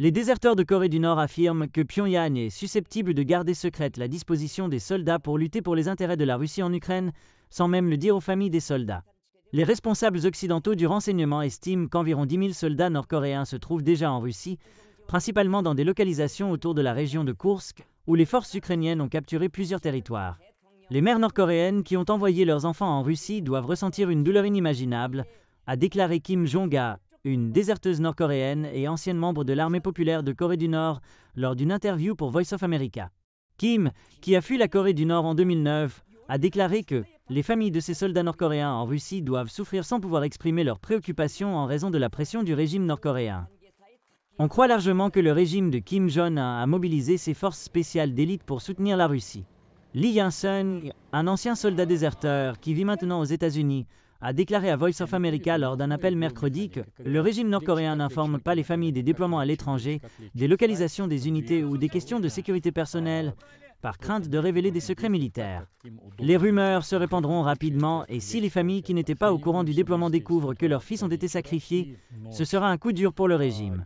Les déserteurs de Corée du Nord affirment que Pyongyang est susceptible de garder secrète la disposition des soldats pour lutter pour les intérêts de la Russie en Ukraine, sans même le dire aux familles des soldats. Les responsables occidentaux du renseignement estiment qu'environ 10 000 soldats nord-coréens se trouvent déjà en Russie, principalement dans des localisations autour de la région de Kursk, où les forces ukrainiennes ont capturé plusieurs territoires. Les mères nord-coréennes qui ont envoyé leurs enfants en Russie doivent ressentir une douleur inimaginable, a déclaré Kim Jong-un, une déserteuse nord-coréenne et ancienne membre de l'armée populaire de Corée du Nord, lors d'une interview pour Voice of America. Kim, qui a fui la Corée du Nord en 2009, a déclaré que les familles de ces soldats nord-coréens en Russie doivent souffrir sans pouvoir exprimer leurs préoccupations en raison de la pression du régime nord-coréen. On croit largement que le régime de Kim Jong-un a mobilisé ses forces spéciales d'élite pour soutenir la Russie. Lee hyun un ancien soldat déserteur qui vit maintenant aux États-Unis, a déclaré à Voice of America lors d'un appel mercredi que le régime nord-coréen n'informe pas les familles des déploiements à l'étranger, des localisations des unités ou des questions de sécurité personnelle par crainte de révéler des secrets militaires. Les rumeurs se répandront rapidement et si les familles qui n'étaient pas au courant du déploiement découvrent que leurs fils ont été sacrifiés, ce sera un coup dur pour le régime.